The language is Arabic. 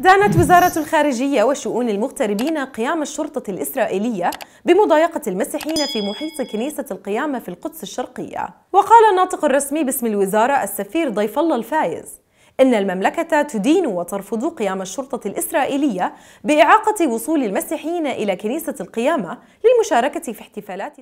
دانت وزارة الخارجية وشؤون المغتربين قيام الشرطة الإسرائيلية بمضايقة المسيحيين في محيط كنيسة القيامة في القدس الشرقية وقال الناطق الرسمي باسم الوزارة السفير ضيف الله الفايز إن المملكة تدين وترفض قيام الشرطة الإسرائيلية بإعاقة وصول المسيحيين إلى كنيسة القيامة للمشاركة في احتفالات